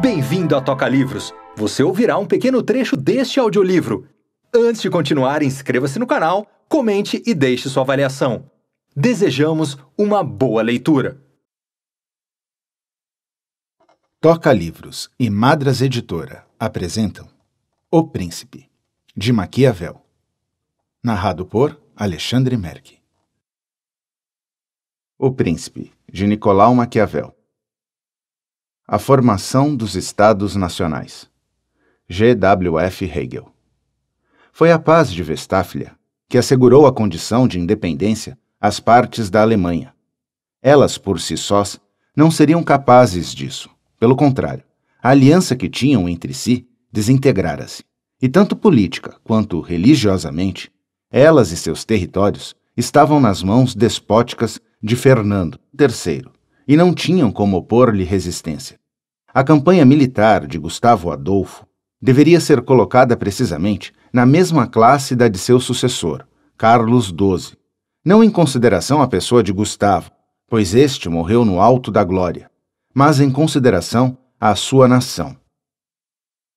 Bem-vindo à Toca Livros. Você ouvirá um pequeno trecho deste audiolivro. Antes de continuar, inscreva-se no canal, comente e deixe sua avaliação. Desejamos uma boa leitura. Toca Livros e Madras Editora apresentam O Príncipe, de Maquiavel. Narrado por Alexandre Merck. O Príncipe, de Nicolau Maquiavel. A formação dos Estados Nacionais. G. W. F. Hegel. Foi a paz de Westphália que assegurou a condição de independência às partes da Alemanha. Elas por si sós não seriam capazes disso. Pelo contrário, a aliança que tinham entre si desintegrara-se. E tanto política quanto religiosamente, elas e seus territórios estavam nas mãos despóticas de Fernando III e não tinham como opor-lhe resistência. A campanha militar de Gustavo Adolfo deveria ser colocada precisamente na mesma classe da de seu sucessor, Carlos XII, não em consideração à pessoa de Gustavo, pois este morreu no alto da glória, mas em consideração à sua nação.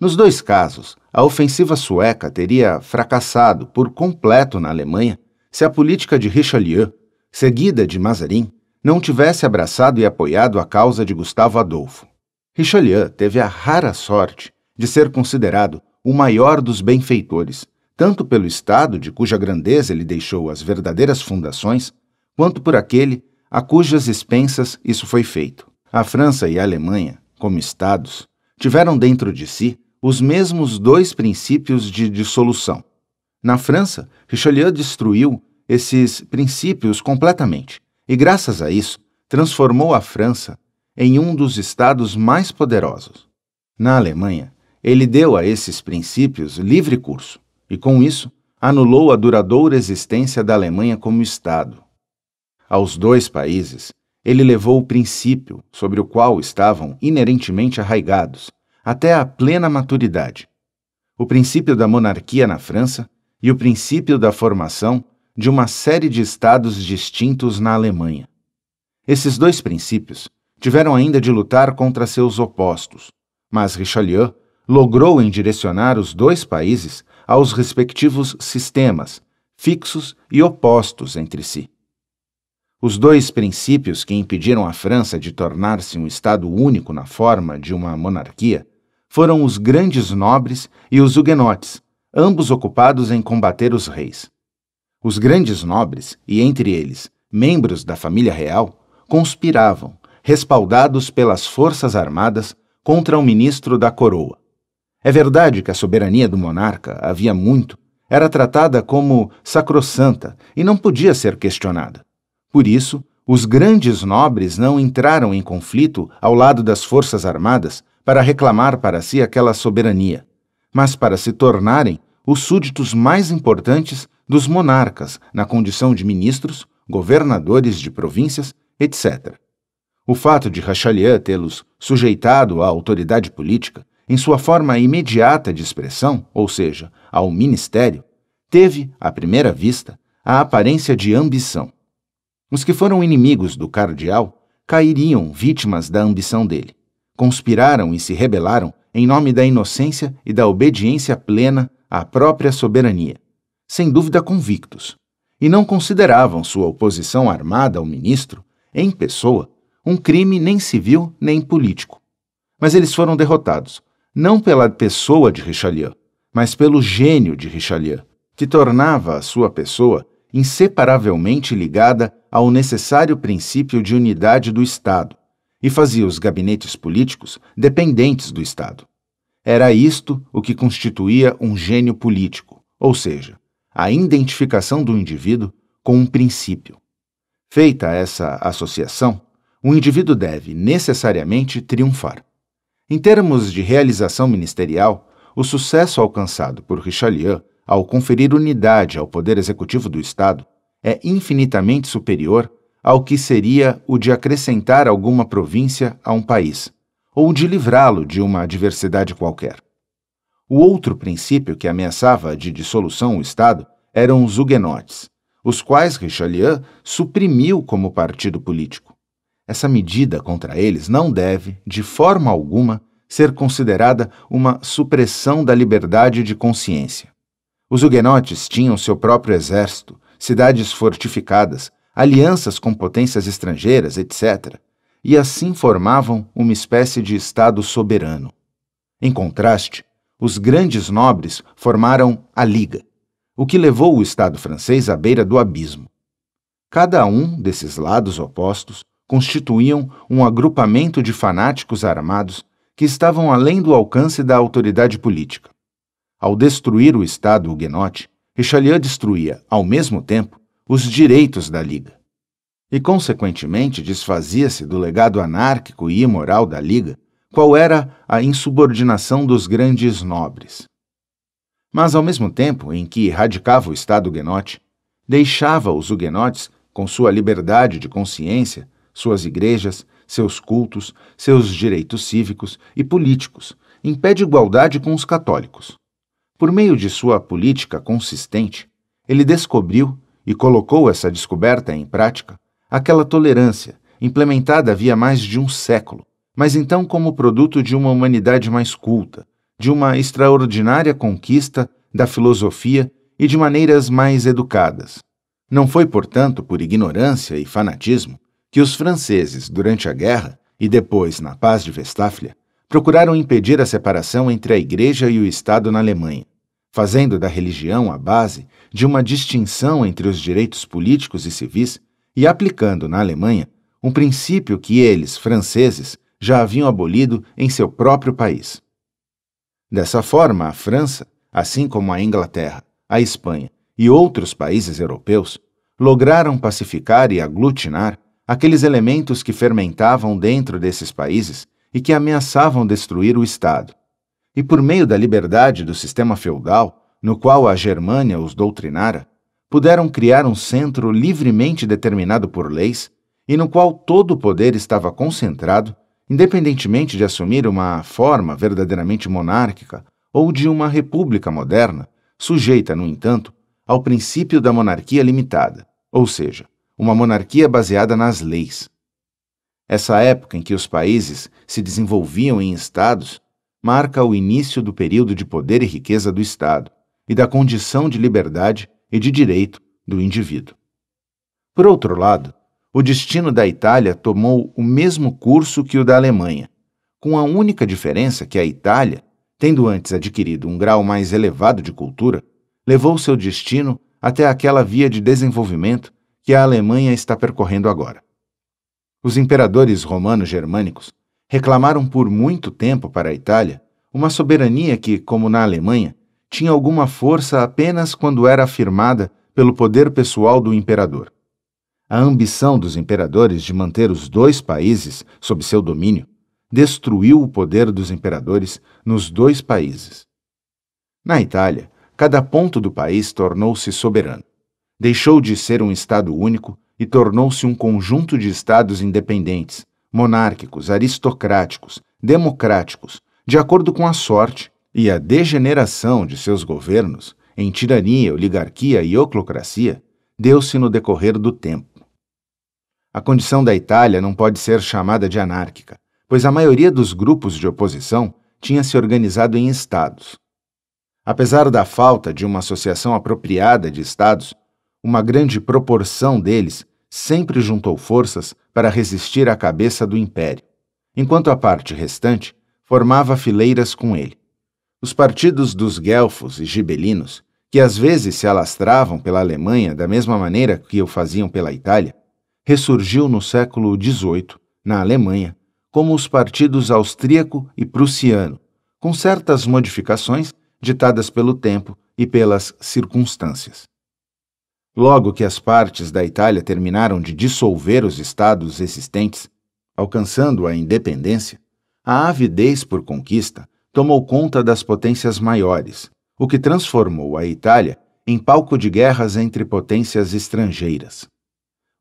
Nos dois casos, a ofensiva sueca teria fracassado por completo na Alemanha se a política de Richelieu, seguida de Mazarin, não tivesse abraçado e apoiado a causa de Gustavo Adolfo. Richelieu teve a rara sorte de ser considerado o maior dos benfeitores, tanto pelo Estado de cuja grandeza ele deixou as verdadeiras fundações, quanto por aquele a cujas expensas isso foi feito. A França e a Alemanha, como Estados, tiveram dentro de si os mesmos dois princípios de dissolução. Na França, Richelieu destruiu esses princípios completamente e, graças a isso, transformou a França em um dos estados mais poderosos. Na Alemanha, ele deu a esses princípios livre curso e, com isso, anulou a duradoura existência da Alemanha como Estado. Aos dois países, ele levou o princípio sobre o qual estavam inerentemente arraigados, até a plena maturidade. O princípio da monarquia na França e o princípio da formação de uma série de estados distintos na Alemanha. Esses dois princípios tiveram ainda de lutar contra seus opostos, mas Richelieu logrou em direcionar os dois países aos respectivos sistemas, fixos e opostos entre si. Os dois princípios que impediram a França de tornar-se um Estado único na forma de uma monarquia foram os grandes nobres e os huguenotes, ambos ocupados em combater os reis. Os grandes nobres, e entre eles membros da família real, conspiravam respaldados pelas Forças Armadas contra o ministro da Coroa. É verdade que a soberania do monarca havia muito, era tratada como sacrossanta e não podia ser questionada. Por isso, os grandes nobres não entraram em conflito ao lado das Forças Armadas para reclamar para si aquela soberania, mas para se tornarem os súditos mais importantes dos monarcas na condição de ministros, governadores de províncias, etc. O fato de Rachelieu tê-los sujeitado à autoridade política, em sua forma imediata de expressão, ou seja, ao ministério, teve, à primeira vista, a aparência de ambição. Os que foram inimigos do cardeal cairiam vítimas da ambição dele. Conspiraram e se rebelaram em nome da inocência e da obediência plena à própria soberania, sem dúvida convictos, e não consideravam sua oposição armada ao ministro, em pessoa, um crime nem civil nem político. Mas eles foram derrotados, não pela pessoa de Richelieu, mas pelo gênio de Richelieu, que tornava a sua pessoa inseparavelmente ligada ao necessário princípio de unidade do Estado e fazia os gabinetes políticos dependentes do Estado. Era isto o que constituía um gênio político, ou seja, a identificação do indivíduo com um princípio. Feita essa associação, o indivíduo deve, necessariamente, triunfar. Em termos de realização ministerial, o sucesso alcançado por Richelieu ao conferir unidade ao Poder Executivo do Estado é infinitamente superior ao que seria o de acrescentar alguma província a um país, ou de livrá-lo de uma adversidade qualquer. O outro princípio que ameaçava de dissolução o Estado eram os huguenotes, os quais Richelieu suprimiu como partido político. Essa medida contra eles não deve, de forma alguma, ser considerada uma supressão da liberdade de consciência. Os huguenotes tinham seu próprio exército, cidades fortificadas, alianças com potências estrangeiras, etc., e assim formavam uma espécie de Estado soberano. Em contraste, os grandes nobres formaram a Liga, o que levou o Estado francês à beira do abismo. Cada um desses lados opostos constituíam um agrupamento de fanáticos armados que estavam além do alcance da autoridade política. Ao destruir o Estado huguenote, Richelieu destruía, ao mesmo tempo, os direitos da Liga. E, consequentemente, desfazia-se do legado anárquico e imoral da Liga, qual era a insubordinação dos grandes nobres. Mas, ao mesmo tempo em que erradicava o Estado huguenote, deixava os huguenotes, com sua liberdade de consciência, suas igrejas, seus cultos, seus direitos cívicos e políticos, impede igualdade com os católicos. Por meio de sua política consistente, ele descobriu e colocou essa descoberta em prática aquela tolerância implementada havia mais de um século, mas então como produto de uma humanidade mais culta, de uma extraordinária conquista da filosofia e de maneiras mais educadas. Não foi, portanto, por ignorância e fanatismo que os franceses, durante a guerra e depois na Paz de Westfália, procuraram impedir a separação entre a Igreja e o Estado na Alemanha, fazendo da religião a base de uma distinção entre os direitos políticos e civis e aplicando na Alemanha um princípio que eles, franceses, já haviam abolido em seu próprio país. Dessa forma, a França, assim como a Inglaterra, a Espanha e outros países europeus, lograram pacificar e aglutinar aqueles elementos que fermentavam dentro desses países e que ameaçavam destruir o Estado. E por meio da liberdade do sistema feudal, no qual a Germânia os doutrinara, puderam criar um centro livremente determinado por leis e no qual todo o poder estava concentrado, independentemente de assumir uma forma verdadeiramente monárquica ou de uma república moderna, sujeita, no entanto, ao princípio da monarquia limitada, ou seja, uma monarquia baseada nas leis. Essa época em que os países se desenvolviam em estados marca o início do período de poder e riqueza do Estado e da condição de liberdade e de direito do indivíduo. Por outro lado, o destino da Itália tomou o mesmo curso que o da Alemanha, com a única diferença que a Itália, tendo antes adquirido um grau mais elevado de cultura, levou seu destino até aquela via de desenvolvimento que a Alemanha está percorrendo agora. Os imperadores romano-germânicos reclamaram por muito tempo para a Itália uma soberania que, como na Alemanha, tinha alguma força apenas quando era afirmada pelo poder pessoal do imperador. A ambição dos imperadores de manter os dois países sob seu domínio destruiu o poder dos imperadores nos dois países. Na Itália, cada ponto do país tornou-se soberano deixou de ser um Estado único e tornou-se um conjunto de Estados independentes, monárquicos, aristocráticos, democráticos, de acordo com a sorte e a degeneração de seus governos em tirania, oligarquia e oclocracia deu-se no decorrer do tempo. A condição da Itália não pode ser chamada de anárquica, pois a maioria dos grupos de oposição tinha se organizado em estados. Apesar da falta de uma associação apropriada de estados, uma grande proporção deles sempre juntou forças para resistir à cabeça do império, enquanto a parte restante formava fileiras com ele. Os partidos dos guelfos e gibelinos, que às vezes se alastravam pela Alemanha da mesma maneira que o faziam pela Itália, ressurgiu no século XVIII, na Alemanha, como os partidos austríaco e prussiano, com certas modificações ditadas pelo tempo e pelas circunstâncias. Logo que as partes da Itália terminaram de dissolver os estados existentes, alcançando a independência, a avidez por conquista tomou conta das potências maiores, o que transformou a Itália em palco de guerras entre potências estrangeiras.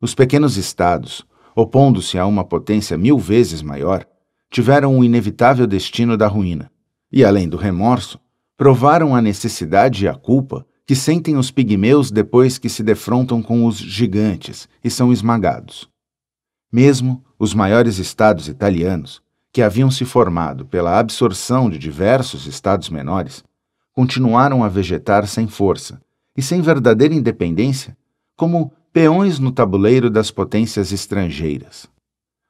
Os pequenos estados, opondo-se a uma potência mil vezes maior, tiveram o inevitável destino da ruína, e além do remorso, provaram a necessidade e a culpa que sentem os pigmeus depois que se defrontam com os gigantes e são esmagados. Mesmo os maiores estados italianos, que haviam se formado pela absorção de diversos estados menores, continuaram a vegetar sem força e sem verdadeira independência, como peões no tabuleiro das potências estrangeiras.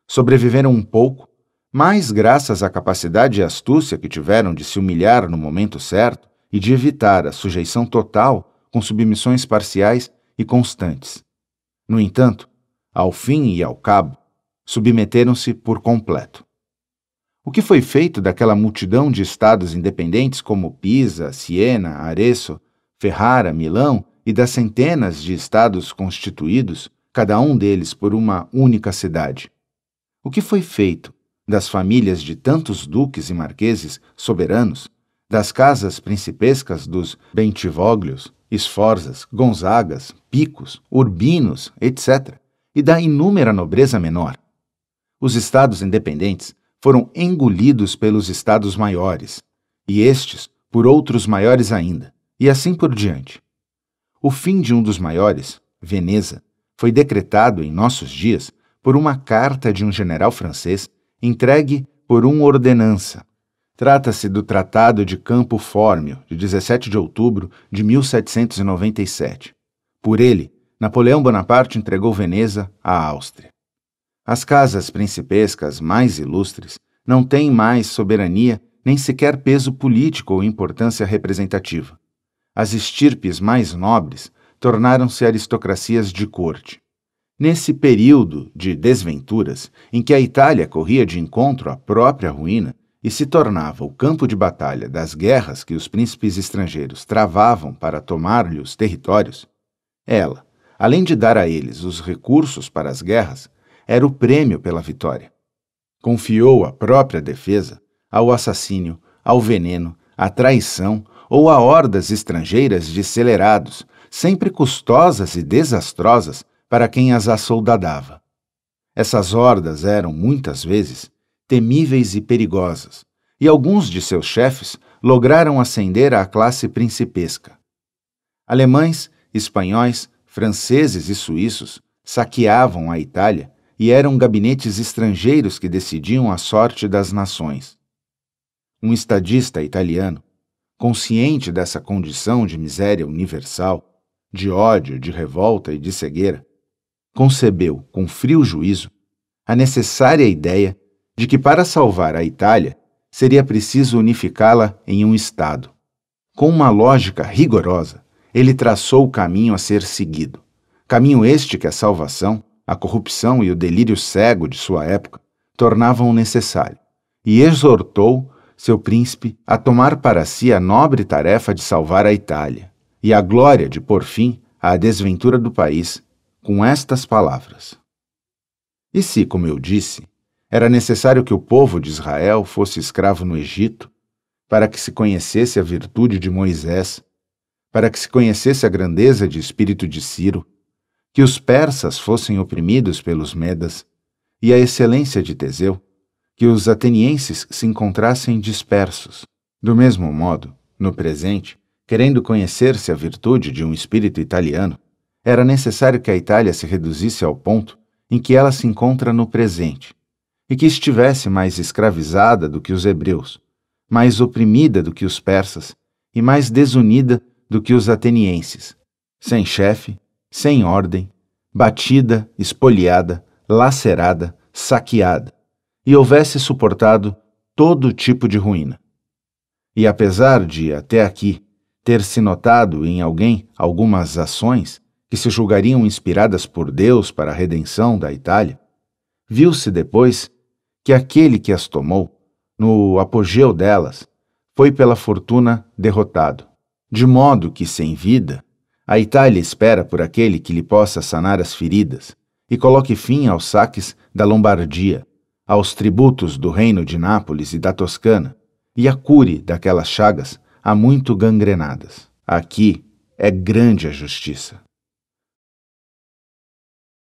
Sobreviveram um pouco, mais graças à capacidade e astúcia que tiveram de se humilhar no momento certo e de evitar a sujeição total com submissões parciais e constantes. No entanto, ao fim e ao cabo, submeteram-se por completo. O que foi feito daquela multidão de estados independentes como Pisa, Siena, Arezzo, Ferrara, Milão e das centenas de estados constituídos, cada um deles por uma única cidade? O que foi feito das famílias de tantos duques e marqueses soberanos das casas principescas dos Bentivoglios, Esforzas, Gonzagas, Picos, Urbinos, etc., e da inúmera nobreza menor. Os estados independentes foram engolidos pelos estados maiores, e estes por outros maiores ainda, e assim por diante. O fim de um dos maiores, Veneza, foi decretado em nossos dias por uma carta de um general francês entregue por um ordenança Trata-se do Tratado de Campo Fórmio, de 17 de outubro de 1797. Por ele, Napoleão Bonaparte entregou Veneza à Áustria. As casas principescas mais ilustres não têm mais soberania nem sequer peso político ou importância representativa. As estirpes mais nobres tornaram-se aristocracias de corte. Nesse período de desventuras, em que a Itália corria de encontro à própria ruína, e se tornava o campo de batalha das guerras que os príncipes estrangeiros travavam para tomar-lhe os territórios, ela, além de dar a eles os recursos para as guerras, era o prêmio pela vitória. Confiou a própria defesa ao assassínio, ao veneno, à traição ou a hordas estrangeiras de celerados, sempre custosas e desastrosas para quem as assoldadava. Essas hordas eram, muitas vezes, temíveis e perigosas, e alguns de seus chefes lograram ascender à classe principesca. Alemães, espanhóis, franceses e suíços saqueavam a Itália e eram gabinetes estrangeiros que decidiam a sorte das nações. Um estadista italiano, consciente dessa condição de miséria universal, de ódio, de revolta e de cegueira, concebeu, com frio juízo, a necessária ideia de que para salvar a Itália seria preciso unificá-la em um Estado. Com uma lógica rigorosa, ele traçou o caminho a ser seguido. Caminho este que a salvação, a corrupção e o delírio cego de sua época tornavam necessário, e exortou seu príncipe a tomar para si a nobre tarefa de salvar a Itália e a glória de por fim à desventura do país, com estas palavras: E se, como eu disse, era necessário que o povo de Israel fosse escravo no Egito para que se conhecesse a virtude de Moisés, para que se conhecesse a grandeza de espírito de Ciro, que os persas fossem oprimidos pelos Medas e a excelência de Teseu, que os atenienses se encontrassem dispersos. Do mesmo modo, no presente, querendo conhecer-se a virtude de um espírito italiano, era necessário que a Itália se reduzisse ao ponto em que ela se encontra no presente, e que estivesse mais escravizada do que os hebreus, mais oprimida do que os persas e mais desunida do que os atenienses, sem chefe, sem ordem, batida, espoliada, lacerada, saqueada, e houvesse suportado todo tipo de ruína. E apesar de, até aqui, ter se notado em alguém algumas ações que se julgariam inspiradas por Deus para a redenção da Itália, viu-se depois que aquele que as tomou, no apogeu delas, foi pela fortuna derrotado, de modo que, sem vida, a Itália espera por aquele que lhe possa sanar as feridas e coloque fim aos saques da Lombardia, aos tributos do reino de Nápoles e da Toscana, e a cure daquelas chagas há muito gangrenadas. Aqui é grande a justiça.